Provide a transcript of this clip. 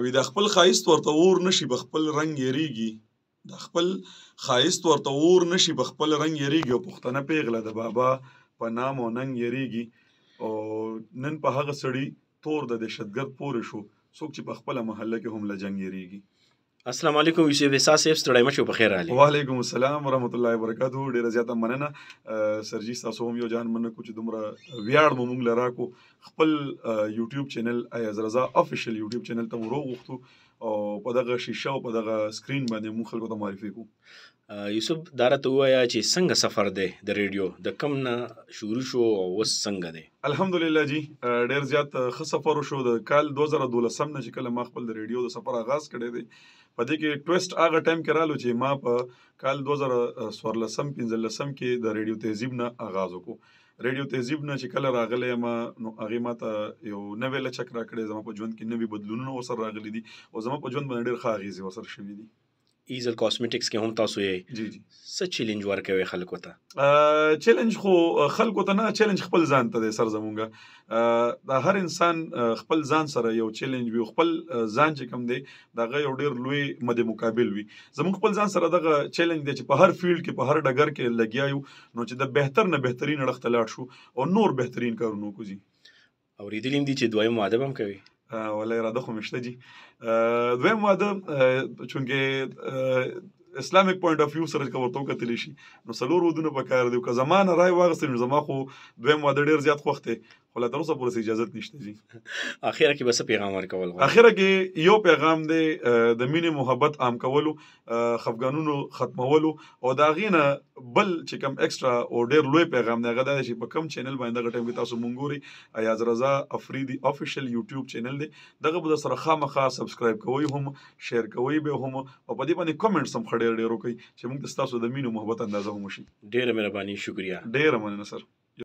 وی د خپل خایست ورته ور نشي بخپل رنگ یریږي د خپل خایست ورته ور نشي بخپل رنگ یریږي او پښتنه پیغله د بابا په نام او ننګ یریږي او نن په هغه سړی تور د دهشتګرد پورې شو څوک چې په خپل محله کې هم له جنگ یریږي السلام علیکم یوسف وسا صاحب ستړی مشه په خیر علي وعلیکم السلام ورحمت الله وبرکاتو ډیره زیاته مننه سرجی تاسو هم یو جان مننه کوم چې دومره ویاړ مو موږ لرا کو خپل یوټیوب چینل ایاز رضا افیشل یوټیوب چینل ته ورو غوښتو او په دغه شیشه او په دغه سکرین باندې موږ خلکو ته معرفي کوو یوسف دارته وایا چې څنګه سفر دی د ریډیو د کم نه شروع شو او وس څنګه دی الحمدلله جی ډیر زیات ښه سفر شو د کال 2012 سم نه چې کله ما خپل د ریډیو د سفر آغاز کړی دی په دې کې ټویسټ هغه ټایم کې رالو چې ما په کال 2014 15 کې د ریډیو تهذیب نه آغاز وکړ ریډیو تهذیب نه چې کله راغلی ما نو هغه ماته یو نوې لچک راکړې زما په ژوند کې نوې بدلونونه وسر راغلي دي او زما په ژوند باندې ډېر ښه اغیزې وسر شوې دي ایزل کاسمیټکس کې هم تاسو یې جی جی څه چیلنج ورکوي خلکو ته چیلنج خو خلکو ته نه چیلنج خپل ځان ته سر زمونږه دا هر انسان خپل ځان سره یو چیلنج وي خپل ځان چې کم دی دا یو ډیر لوی مد مقابل وي زمونږ خپل ځان سره دغه چیلنج دی چې په هر فیلډ کې په هر ډګر کې لګیا یو نو چې د بهتر نه بهترین اړخ ته لاړ شو او نور بهترین کارونه کوزي او ریدلیم دي چې دویم واده هم کوي ولا اراده خو مشته جی دویم واده چونګې اسلامیک پوینت اف ویو سره کوم ورته کتلی شي نو سلور ودونه په کار دی که زمانه راي واغستې نو زما خو دویم واده ډیر زیات خوخته ولا تر اوسه پورې اجازه نشته جی اخیره کې بس پیغام ورکول غواړم اخیره کې یو پیغام دی د مینې محبت عام کولو خفقانونو ختمولو او دا غینه بل چې کوم اکسترا او ډیر لوی پیغام دی غدا چې په کوم چینل باندې غټه کې تاسو مونږ ګوري ایاز رضا افریدی افیشل یوټیوب چینل دی دغه به سره خامخا سبسکرایب کوی هم شیر کوی به هم او په دې باندې کمنټس هم خړې ډیرو کوي چې موږ تاسو د مینو محبت اندازه هم شي ډیره مهرباني شکریا ډیره مننه سر